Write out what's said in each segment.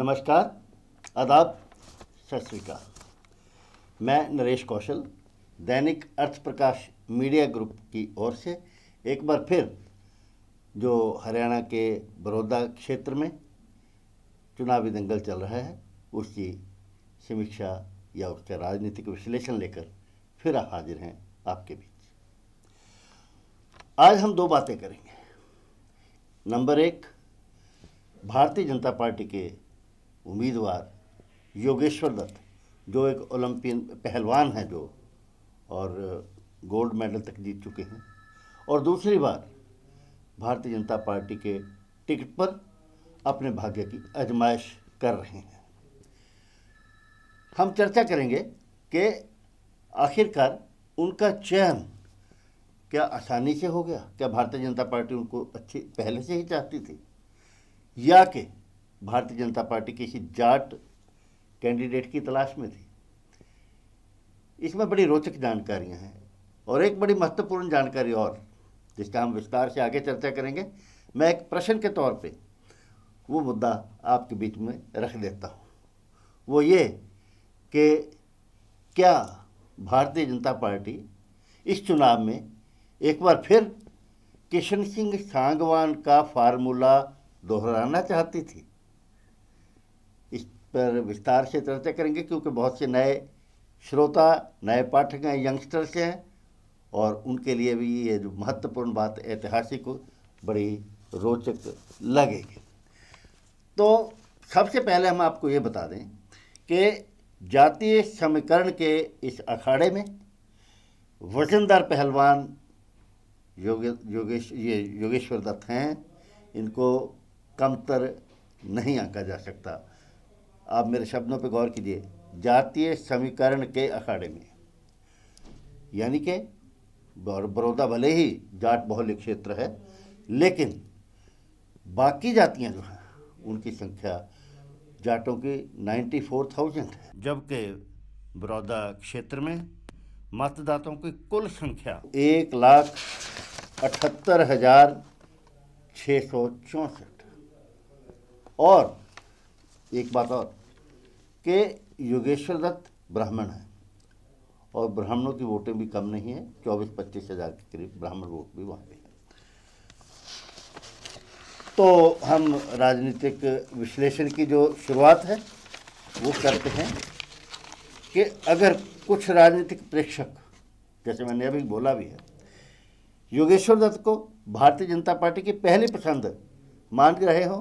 नमस्कार आदाब सत श्रीकाल मैं नरेश कौशल दैनिक अर्थ प्रकाश मीडिया ग्रुप की ओर से एक बार फिर जो हरियाणा के बड़ौदा क्षेत्र में चुनावी दंगल चल रहा है उसकी समीक्षा या उसका राजनीतिक विश्लेषण लेकर फिर हाजिर हैं आपके बीच आज हम दो बातें करेंगे नंबर एक भारतीय जनता पार्टी के उम्मीदवार योगेश्वर दत्त जो एक ओलंपियन पहलवान हैं जो और गोल्ड मेडल तक जीत चुके हैं और दूसरी बार भारतीय जनता पार्टी के टिकट पर अपने भाग्य की आजमाइश कर रहे हैं हम चर्चा करेंगे कि आखिरकार उनका चयन क्या आसानी से हो गया क्या भारतीय जनता पार्टी उनको अच्छी पहले से ही चाहती थी या कि भारतीय जनता पार्टी किसी जाट कैंडिडेट की तलाश में थी इसमें बड़ी रोचक जानकारियां हैं और एक बड़ी महत्वपूर्ण जानकारी और जिसका हम विस्तार से आगे चर्चा करेंगे मैं एक प्रश्न के तौर पे वो मुद्दा आपके बीच में रख देता हूँ वो ये कि क्या भारतीय जनता पार्टी इस चुनाव में एक बार फिर किशन सिंह सांगवान का फार्मूला दोहराना चाहती थी पर विस्तार से चर्चा करेंगे क्योंकि बहुत से नए श्रोता नए पाठक हैं यंगस्टर्स हैं और उनके लिए भी ये जो महत्वपूर्ण बात ऐतिहासिक बड़ी रोचक लगेगी तो सबसे पहले हम आपको ये बता दें कि जातीय समीकरण के इस अखाड़े में वजनदार पहलवान योग योगेश ये योगेश्वर दत्त हैं इनको कमतर नहीं आंका जा सकता आप मेरे शब्दों पर गौर कीजिए जातीय समीकरण के अखाड़े में यानी कि बड़ौदा भले ही जाट बहुल्य क्षेत्र है लेकिन बाकी जातियां जो हैं उनकी संख्या जाटों की 94,000 है जबकि बड़ौदा क्षेत्र में मतदाताओं की कुल संख्या एक लाख अठहत्तर हजार छः सौ चौंसठ और एक बात और कि योगेश्वर दत्त ब्राह्मण हैं और ब्राह्मणों की वोटें भी कम नहीं है चौबीस पच्चीस हज़ार के करीब ब्राह्मण वोट भी वहाँ पे हैं तो हम राजनीतिक विश्लेषण की जो शुरुआत है वो करते हैं कि अगर कुछ राजनीतिक प्रेक्षक जैसे मैंने अभी बोला भी है योगेश्वर दत्त को भारतीय जनता पार्टी की पहली पसंद मान रहे हो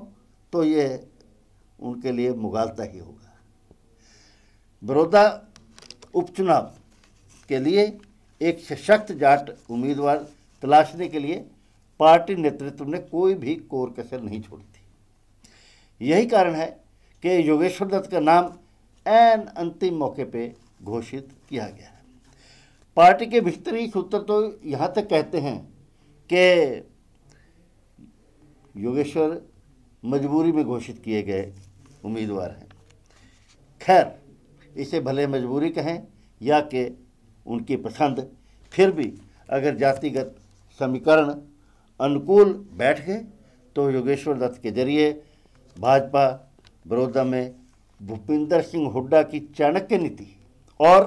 तो ये उनके लिए मुगालता ही होगा बड़ौदा उपचुनाव के लिए एक सशक्त जाट उम्मीदवार तलाशने के लिए पार्टी नेतृत्व ने कोई भी कोर कसर नहीं छोड़ी थी यही कारण है कि योगेश्वर दत्त का नाम एन अंतिम मौके पे घोषित किया गया है पार्टी के भीतरी सूत्र तो यहाँ तक कहते हैं कि योगेश्वर मजबूरी में घोषित किए गए उम्मीदवार हैं खैर इसे भले मजबूरी कहें या कि उनकी पसंद फिर भी अगर जातिगत समीकरण अनुकूल बैठ गए तो योगेश्वर दत्त के जरिए भाजपा बड़ौदा में भूपिंदर सिंह हुड्डा की चाणक्य नीति और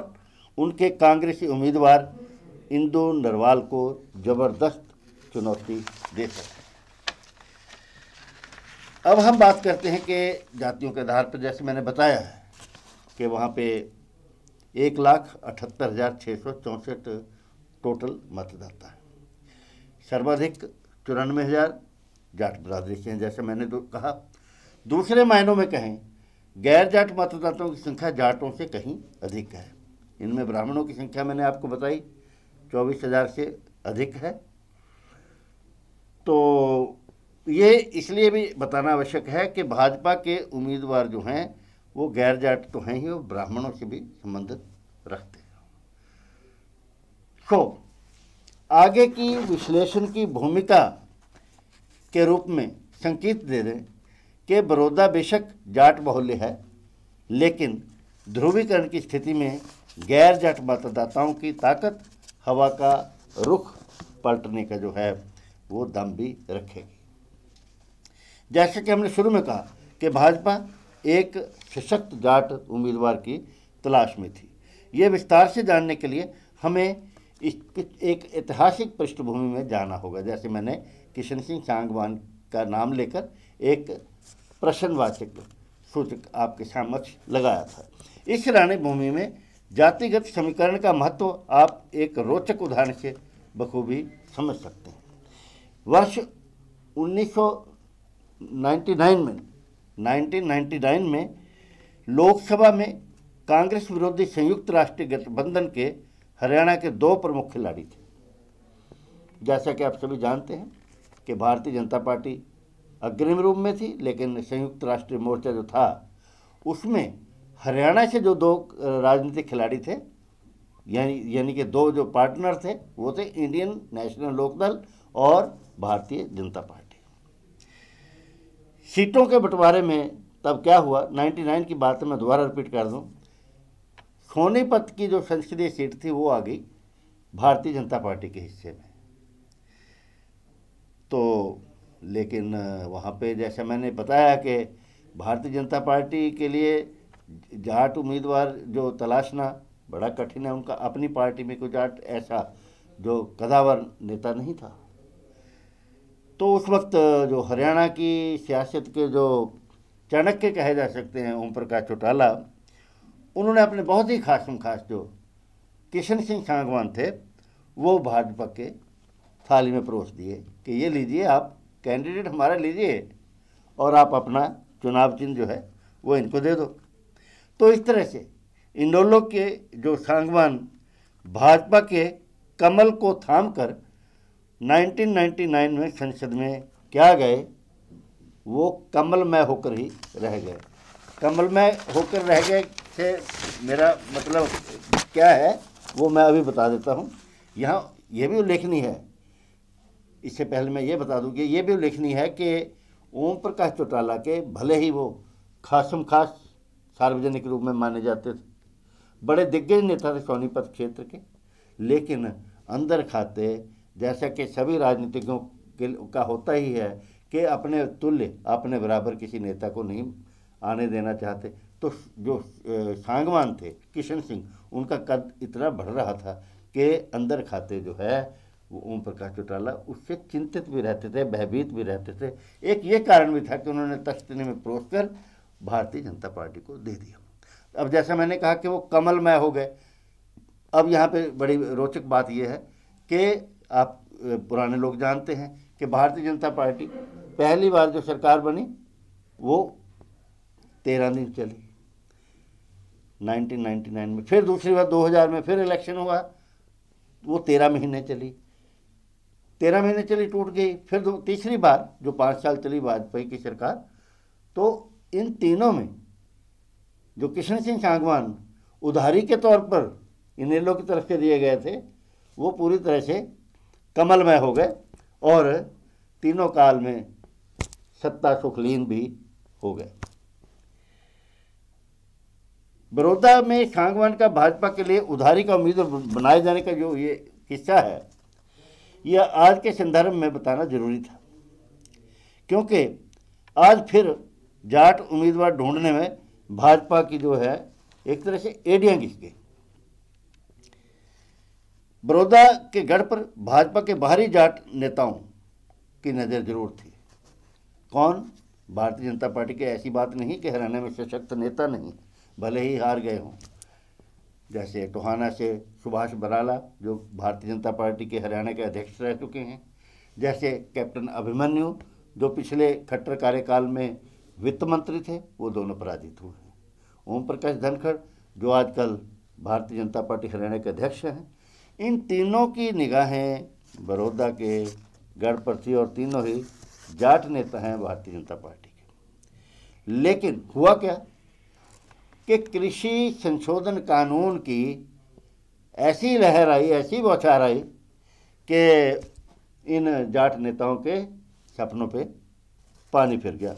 उनके कांग्रेसी उम्मीदवार इंदु नरवाल को जबरदस्त चुनौती दे सकते हैं अब हम बात करते हैं कि जातियों के आधार पर जैसे मैंने बताया है के वहाँ पे एक लाख अठहत्तर हज़ार छः सौ चौंसठ टोटल मतदाता है सर्वाधिक चौरानवे हज़ार जाट बरादरी के हैं जैसे मैंने कहा दूसरे मायनों में कहें गैर जाट मतदाताओं की संख्या जाटों से कहीं अधिक है इनमें ब्राह्मणों की संख्या मैंने आपको बताई चौबीस हज़ार से अधिक है तो ये इसलिए भी बताना आवश्यक है कि भाजपा के उम्मीदवार जो हैं वो गैर जाट तो हैं ही वो ब्राह्मणों से भी संबंधित रखते हैं तो आगे की विश्लेषण की भूमिका के रूप में संकेत दे दें कि बड़ौदा बेशक जाट बहुल्य है लेकिन ध्रुवीकरण की स्थिति में गैर जाट मतदाताओं की ताकत हवा का रुख पलटने का जो है वो दम भी रखेगी जैसा कि हमने शुरू में कहा कि भाजपा एक सशक्त जाट उम्मीदवार की तलाश में थी ये विस्तार से जानने के लिए हमें इस एक ऐतिहासिक पृष्ठभूमि में जाना होगा जैसे मैंने किशन सिंह सांगवान का नाम लेकर एक प्रश्नवाचक सूचक आपके समक्ष लगाया था इस रानी भूमि में जातिगत समीकरण का महत्व आप एक रोचक उदाहरण से बखूबी समझ सकते हैं वर्ष 1999 में 1999 में लोकसभा में कांग्रेस विरोधी संयुक्त राष्ट्रीय गठबंधन के हरियाणा के दो प्रमुख खिलाड़ी थे जैसा कि आप सभी जानते हैं कि भारतीय जनता पार्टी अग्रिम रूप में थी लेकिन संयुक्त राष्ट्रीय मोर्चा जो था उसमें हरियाणा से जो दो राजनीतिक खिलाड़ी थे यानी यानी कि दो जो पार्टनर थे वो थे इंडियन नेशनल लोकदल और भारतीय जनता पार्टी सीटों के बंटवारे में तब क्या हुआ 99 की बात मैं दोबारा रिपीट कर दूं सोनीपत की जो संसदीय सीट थी वो आ गई भारतीय जनता पार्टी के हिस्से में तो लेकिन वहाँ पे जैसे मैंने बताया कि भारतीय जनता पार्टी के लिए जाट उम्मीदवार जो तलाशना बड़ा कठिन है उनका अपनी पार्टी में कोई जाट ऐसा जो कदावर नेता नहीं था तो उस वक्त जो हरियाणा की सियासत के जो चाणक्य कहे जा सकते हैं ओम प्रकाश चौटाला उन्होंने अपने बहुत ही खासम खास जो किशन सिंह सांगवान थे वो भाजपा के थाली में परोस दिए कि ये लीजिए आप कैंडिडेट हमारा लीजिए और आप अपना चुनाव चिन्ह जो है वो इनको दे दो तो इस तरह से इंडोलो के जो सांगवान भाजपा के कमल को थाम कर 1999 में संसद में क्या गए वो कमलमय होकर ही रह गए कमलमय होकर रह गए से मेरा मतलब क्या है वो मैं अभी बता देता हूँ यहाँ यह भी उल्लेखनीय है इससे पहले मैं ये बता दूँ कि ये भी उल्लेखनीय है कि ओम प्रकाश चौटाला के भले ही वो खासम खास सार्वजनिक रूप में माने जाते थे बड़े दिग्गज नेता थे सोनीपत क्षेत्र के लेकिन अंदर खाते जैसा कि सभी राजनीतिकों के का होता ही है कि अपने तुल्य अपने बराबर किसी नेता को नहीं आने देना चाहते तो जो सांगवान थे किशन सिंह उनका कद इतना बढ़ रहा था कि अंदर खाते जो है वो ओम प्रकाश चौटाला उससे चिंतित भी रहते थे भयभीत भी रहते थे एक ये कारण भी था कि उन्होंने तश्तनी में परोस कर भारतीय जनता पार्टी को दे दिया अब जैसा मैंने कहा कि वो कमलमय हो गए अब यहाँ पे बड़ी रोचक बात यह है कि आप पुराने लोग जानते हैं कि भारतीय जनता पार्टी पहली बार जो सरकार बनी वो तेरह दिन चली 1999 में फिर दूसरी बार 2000 में फिर इलेक्शन हुआ वो तेरह महीने चली तेरह महीने चली टूट गई फिर तीसरी बार जो पाँच साल चली वाजपेयी की सरकार तो इन तीनों में जो कृष्ण सिंह सांगवान उधारी के तौर पर इन लोगों की तरफ से दिए गए थे वो पूरी तरह से कमलमय हो गए और तीनों काल में सत्ता सुखलीन भी हो गए बड़ौदा में सांगवान का भाजपा के लिए उधारी का उम्मीदवार बनाए जाने का जो ये किस्सा है यह आज के संदर्भ में बताना जरूरी था क्योंकि आज फिर जाट उम्मीदवार ढूंढने में भाजपा की जो है एक तरह से एडियां घिस गई बड़ौदा के गढ़ पर भाजपा के बाहरी जाट नेताओं की नज़र जरूर थी कौन भारतीय जनता पार्टी की ऐसी बात नहीं कि हरियाणा में सशक्त नेता नहीं भले ही हार गए हों जैसे टोहाना से सुभाष बराला जो भारतीय जनता पार्टी के हरियाणा के अध्यक्ष रह चुके हैं जैसे कैप्टन अभिमन्यु जो पिछले खट्टर कार्यकाल में वित्त मंत्री थे वो दोनों पराजित हुए हैं ओम प्रकाश धनखड़ जो आजकल भारतीय जनता पार्टी हरियाणा के अध्यक्ष हैं इन तीनों की निगाहें बड़ौदा के गढ़ पर थी और तीनों ही जाट नेता हैं भारतीय जनता पार्टी के लेकिन हुआ क्या कि कृषि संशोधन कानून की ऐसी लहर आई ऐसी बौछार आई कि इन जाट नेताओं के सपनों पे पानी फिर गया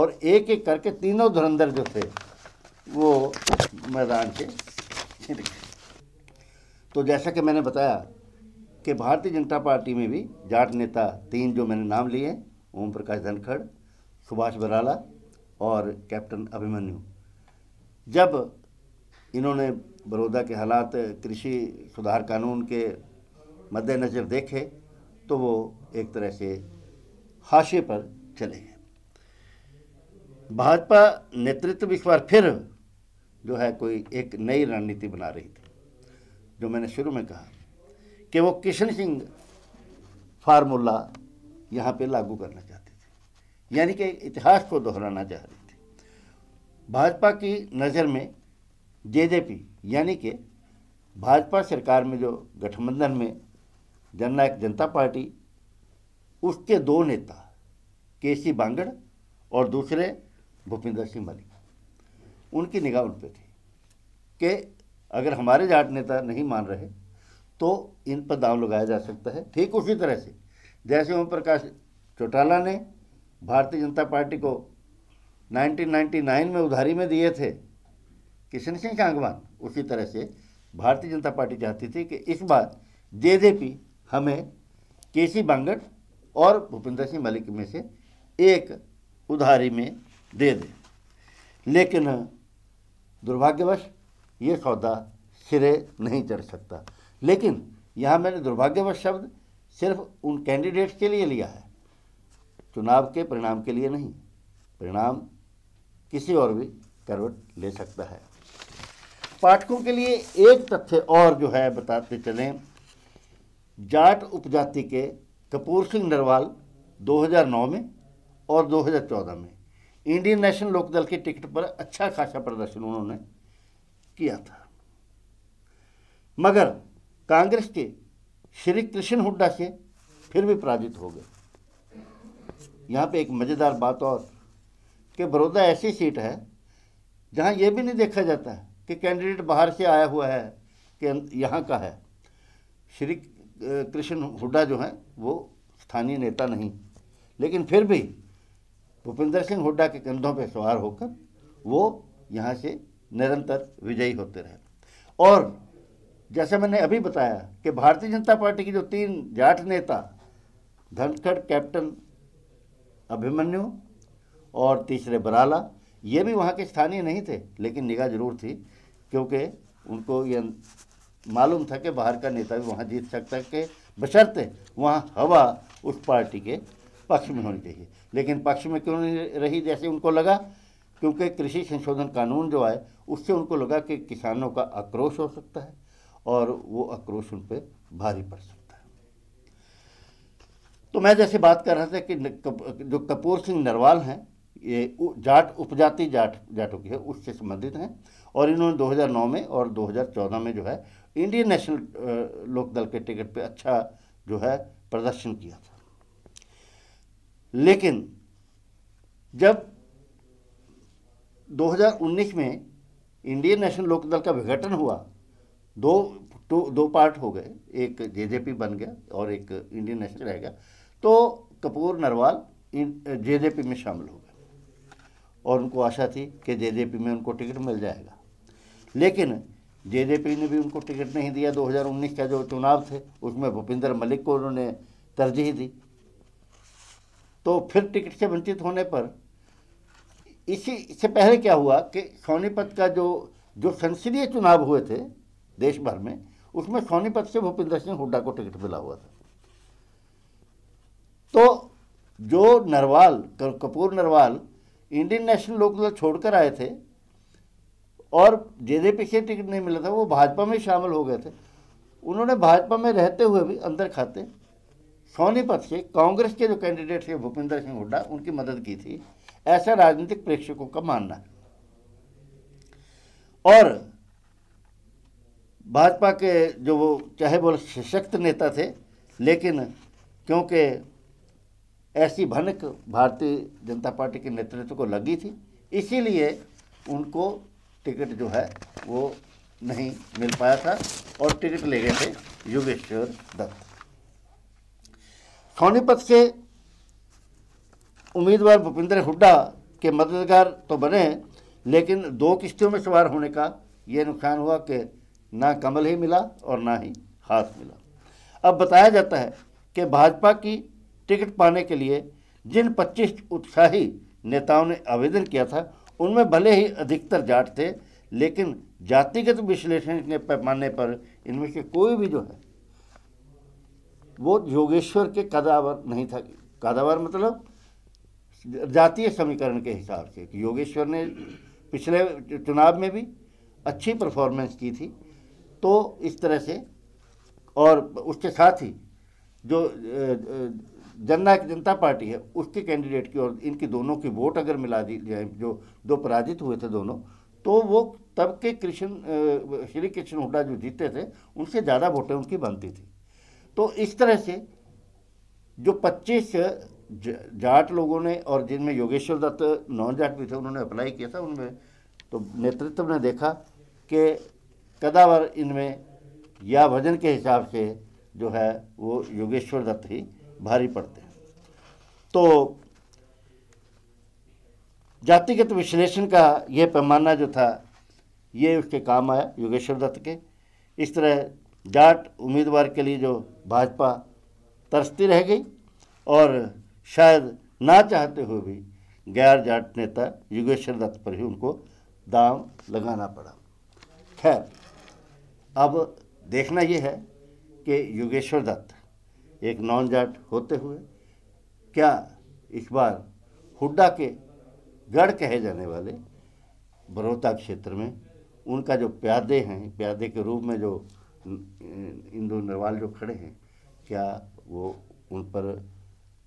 और एक एक करके तीनों धुरंधर जो थे वो मैदान से गए तो जैसा कि मैंने बताया कि भारतीय जनता पार्टी में भी जाट नेता तीन जो मैंने नाम लिए ओम प्रकाश धनखड़ सुभाष बराला और कैप्टन अभिमन्यु जब इन्होंने बड़ौदा के हालात कृषि सुधार कानून के मद्देनज़र देखे तो वो एक तरह से हाशे पर चले गए भाजपा नेतृत्व इस बार फिर जो है कोई एक नई रणनीति बना रही थी जो मैंने शुरू में कहा कि वो किशन सिंह फार्मूला यहाँ पे लागू करना चाहते थे यानी कि इतिहास को दोहराना चाह रहे थे भाजपा की नज़र में जेजेपी यानी कि भाजपा सरकार में जो गठबंधन में जननायक जनता पार्टी उसके दो नेता के सी बांगड़ और दूसरे भूपिंदर सिंह मलिक उनकी निगाह उन पर थी कि अगर हमारे जाट नेता नहीं मान रहे तो इन पर दाव लगाया जा सकता है ठीक उसी तरह से जैसे ओम प्रकाश चौटाला ने भारतीय जनता पार्टी को 1999 में उधारी में दिए थे किशन सिंह चांगवान उसी तरह से भारतीय जनता पार्टी चाहती थी कि इस बार पी हमें के सी बांगड़ और भूपेंद्र सिंह मलिक में से एक उधारी में दे दे लेकिन दुर्भाग्यवश ये सौदा सिरे नहीं चढ़ सकता लेकिन यहाँ मैंने दुर्भाग्यवश शब्द सिर्फ उन कैंडिडेट्स के लिए लिया है चुनाव के परिणाम के लिए नहीं परिणाम किसी और भी करवट ले सकता है पाठकों के लिए एक तथ्य और जो है बताते चलें जाट उपजाति के कपूर सिंह नरवाल 2009 में और 2014 में इंडियन नेशनल लोकदल के टिकट पर अच्छा खासा प्रदर्शन उन्होंने किया था मगर कांग्रेस के श्री कृष्ण हुड्डा से फिर भी पराजित हो गए यहाँ पे एक मज़ेदार बात और कि बड़ौदा ऐसी सीट है जहाँ ये भी नहीं देखा जाता है कि कैंडिडेट बाहर से आया हुआ है कि यहाँ का है श्री कृष्ण हुड्डा जो है वो स्थानीय नेता नहीं लेकिन फिर भी भूपिंदर सिंह हुड्डा के कंधों पर सवार होकर वो यहाँ से निरंतर विजयी होते रहे और जैसे मैंने अभी बताया कि भारतीय जनता पार्टी की जो तीन जाट नेता धनखड़ कैप्टन अभिमन्यु और तीसरे बराला ये भी वहाँ के स्थानीय नहीं थे लेकिन निगाह जरूर थी क्योंकि उनको ये मालूम था कि बाहर का नेता भी वहाँ जीत सकता के बशर्ते वहाँ हवा उस पार्टी के पक्ष में होनी चाहिए लेकिन पक्ष में क्यों नहीं रही जैसे उनको लगा क्योंकि कृषि संशोधन कानून जो आए उससे उनको लगा कि किसानों का आक्रोश हो सकता है और वो आक्रोश उन पर भारी पड़ सकता है तो मैं जैसे बात कर रहा था कि जो कपूर सिंह नरवाल हैं ये जाट उपजाति जाट जाटों की है उससे संबंधित हैं और इन्होंने 2009 में और 2014 में जो है इंडियन नेशनल लोकदल के टिकट पे अच्छा जो है प्रदर्शन किया था लेकिन जब 2019 में इंडियन नेशनल लोकदल का विघटन हुआ दो तो दो पार्ट हो गए एक जेजेपी बन गया और एक इंडियन नेशनल रह गया तो कपूर नरवाल जेजेपी में शामिल हो गए और उनको आशा थी कि जेजेपी में उनको टिकट मिल जाएगा लेकिन जेजेपी ने भी उनको टिकट नहीं दिया 2019 का जो चुनाव थे उसमें भूपिंदर मलिक को उन्होंने तरजीह दी तो फिर टिकट से वंचित होने पर इसी इससे पहले क्या हुआ कि सोनीपत का जो जो संसदीय चुनाव हुए थे देश भर में उसमें सोनीपत से भूपिंदर सिंह हुड्डा को टिकट मिला हुआ था तो जो नरवाल कपूर नरवाल इंडियन नेशनल लोकदल छोड़कर आए थे और जेजेपी से टिकट नहीं मिला था वो भाजपा में शामिल हो गए थे उन्होंने भाजपा में रहते हुए भी अंदर खाते सोनीपत से कांग्रेस के जो कैंडिडेट थे भूपिंदर सिंह हुड्डा उनकी मदद की थी ऐसा राजनीतिक प्रेक्षकों का मानना है और भाजपा के जो वो चाहे वो सशक्त नेता थे लेकिन क्योंकि ऐसी भनक भारतीय जनता पार्टी के नेतृत्व को लगी थी इसीलिए उनको टिकट जो है वो नहीं मिल पाया था और टिकट ले गए थे योगेश्वर दत्त सोनीपत के उम्मीदवार भूपिंदर हुड्डा के मददगार तो बने लेकिन दो किश्तियों में सवार होने का ये नुकसान हुआ कि ना कमल ही मिला और ना ही हाथ मिला अब बताया जाता है कि भाजपा की टिकट पाने के लिए जिन 25 उत्साही नेताओं ने आवेदन किया था उनमें भले ही अधिकतर जाट थे लेकिन जातिगत विश्लेषण के पैमाने पर इनमें से कोई भी जो है वो योगेश्वर के कदावर नहीं था कदावर मतलब जातीय समीकरण के हिसाब से कि योगेश्वर ने पिछले चुनाव में भी अच्छी परफॉर्मेंस की थी तो इस तरह से और उसके साथ ही जो जननायक जनता पार्टी है उसके कैंडिडेट की और इनकी दोनों की वोट अगर मिला दी जाए जो दो पराजित हुए थे दोनों तो वो तब के कृष्ण श्री कृष्ण हुडा जो जीते थे उनसे ज़्यादा वोटें उनकी बनती थी तो इस तरह से जो 25 जाट लोगों ने और जिनमें योगेश्वर दत्त नॉन जाट भी थे उन्होंने अप्लाई किया था उनमें तो नेतृत्व ने देखा कि कदावर इनमें या वजन के हिसाब से जो है वो योगेश्वर दत्त ही भारी पड़ते हैं तो जातिगत विश्लेषण का यह पैमाना जो था ये उसके काम आया योगेश्वर दत्त के इस तरह जाट उम्मीदवार के लिए जो भाजपा तरसती रह गई और शायद ना चाहते हुए भी गैर जाट नेता युगेश्वर दत्त पर ही उनको दाम लगाना पड़ा खैर अब देखना यह है कि युगेश्वर दत्त एक नॉन जाट होते हुए क्या इस बार हुड्डा के गढ़ कहे जाने वाले बरोता क्षेत्र में उनका जो प्यादे हैं प्यादे के रूप में जो इंदू नरवाल जो खड़े हैं क्या वो उन पर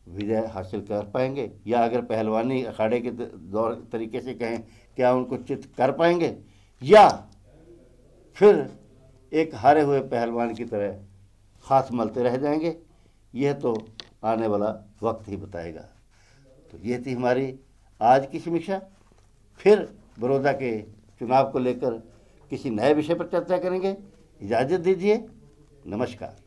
विजय हासिल कर पाएंगे या अगर पहलवानी अखाड़े के दौर तरीके से कहें क्या उनको चित कर पाएंगे या फिर एक हारे हुए पहलवान की तरह हाथ मलते रह जाएंगे यह तो आने वाला वक्त ही बताएगा तो यह थी हमारी आज की समीक्षा फिर बड़ौदा के चुनाव को लेकर किसी नए विषय पर चर्चा करेंगे इजाज़त दीजिए नमस्कार